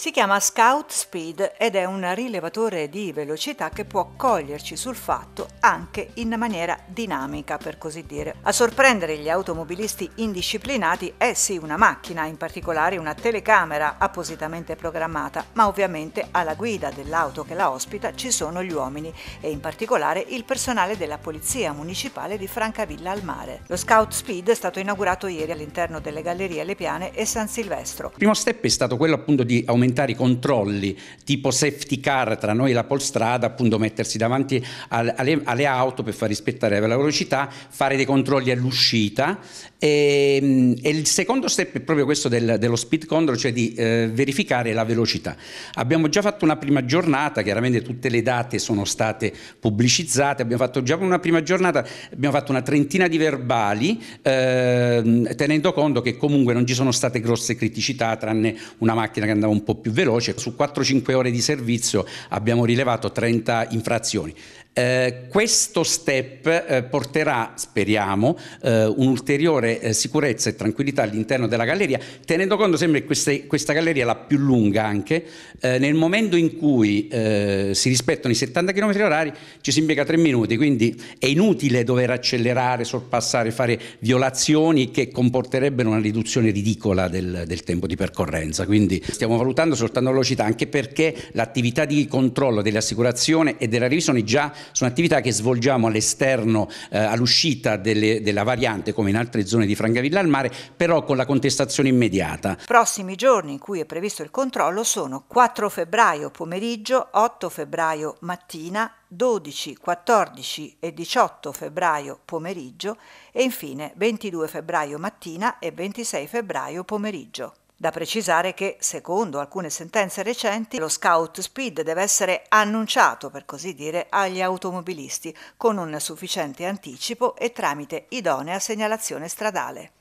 Si chiama Scout Speed ed è un rilevatore di velocità che può coglierci sul fatto anche in maniera dinamica, per così dire. A sorprendere gli automobilisti indisciplinati è sì una macchina, in particolare una telecamera appositamente programmata, ma ovviamente alla guida dell'auto che la ospita ci sono gli uomini e in particolare il personale della Polizia Municipale di Francavilla al Mare. Lo Scout Speed è stato inaugurato ieri all'interno delle Gallerie Le Piane e San Silvestro. Il primo step è stato quello appunto di aumentare regolamentari controlli tipo safety car tra noi e la polstrada, appunto mettersi davanti al, alle, alle, auto per far rispettare la velocità, fare dei controlli all'uscita e, ehm, e il secondo step è proprio questo del, dello speed control, cioè di eh, verificare la velocità. Abbiamo già fatto una prima giornata, chiaramente tutte le date sono state pubblicizzate, abbiamo fatto già una prima giornata, abbiamo fatto una trentina di verbali eh, tenendo conto che comunque non ci sono state grosse criticità tranne una macchina che andava un po' più veloce, su 4-5 ore di servizio abbiamo rilevato 30 infrazioni. Eh, questo step eh, porterà, speriamo, eh, un'ulteriore eh, sicurezza e tranquillità all'interno della galleria, tenendo conto sempre che questa, questa galleria è la più lunga anche, eh, nel momento in cui si rispettano i 70 km h ci si impiega 3 minuti, quindi è inutile dover accelerare, sorpassare, fare violazioni che comporterebbero una riduzione ridicola del, del tempo di percorrenza, quindi stiamo valutando soltanto la velocità, anche perché l'attività di controllo dell'assicurazione e della revisione già sono attività che svolgiamo all'esterno, eh, all'uscita della variante come in altre zone di Frangavilla al mare, però con la contestazione immediata. Prossimi giorni in cui è previsto il controllo sono 4 febbraio pomeriggio, 8 febbraio mattina, 12, 14 e 18 febbraio pomeriggio e infine 22 febbraio mattina e 26 febbraio pomeriggio. Da precisare che, secondo alcune sentenze recenti, lo Scout Speed deve essere annunciato, per così dire, agli automobilisti con un sufficiente anticipo e tramite idonea segnalazione stradale.